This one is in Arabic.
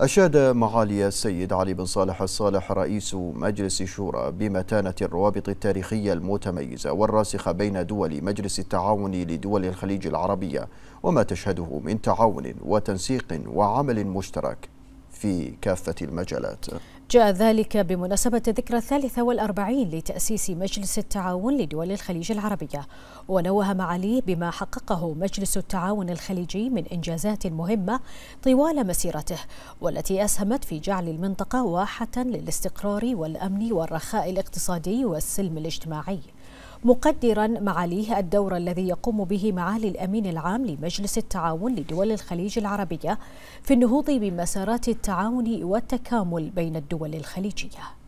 أشاد معالي السيد علي بن صالح الصالح رئيس مجلس الشورى بمتانة الروابط التاريخية المتميزة والراسخة بين دول مجلس التعاون لدول الخليج العربية وما تشهده من تعاون وتنسيق وعمل مشترك في كافة المجالات جاء ذلك بمناسبة الذكرى الثالثة والأربعين لتأسيس مجلس التعاون لدول الخليج العربية ونوه معاليه بما حققه مجلس التعاون الخليجي من إنجازات مهمة طوال مسيرته والتي أسهمت في جعل المنطقة واحة للاستقرار والأمن والرخاء الاقتصادي والسلم الاجتماعي مقدرا معاليه الدور الذي يقوم به معالي الأمين العام لمجلس التعاون لدول الخليج العربية في النهوض بمسارات التعاون والتكامل بين الدول الخليجية